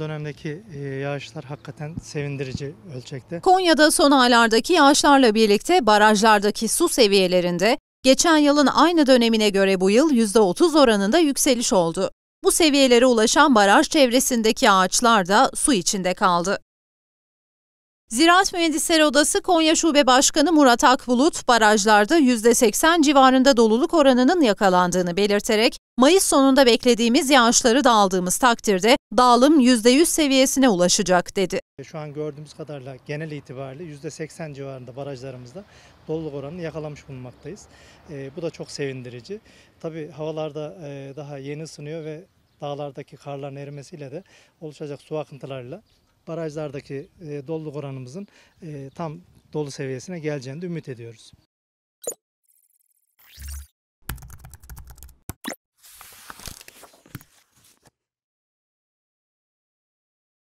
dönemdeki e, yağışlar hakikaten sevindirici ölçekte. Konya'da son aylardaki yağışlarla birlikte barajlardaki su seviyelerinde geçen yılın aynı dönemine göre bu yıl %30 oranında yükseliş oldu. Bu seviyelere ulaşan baraj çevresindeki ağaçlar da su içinde kaldı. Ziraat Mühendisleri Odası Konya Şube Başkanı Murat Akbulut, barajlarda %80 civarında doluluk oranının yakalandığını belirterek, Mayıs sonunda beklediğimiz yağışları da aldığımız takdirde dağılım %100 seviyesine ulaşacak dedi. E, şu an gördüğümüz kadarıyla genel itibariyle %80 civarında barajlarımızda doluluk oranını yakalamış bulunmaktayız. E, bu da çok sevindirici. Tabii havalarda e, daha yeni ısınıyor ve dağlardaki karların erimesiyle de oluşacak su akıntılarıyla barajlardaki e, doluluk oranımızın e, tam dolu seviyesine geleceğini de ümit ediyoruz.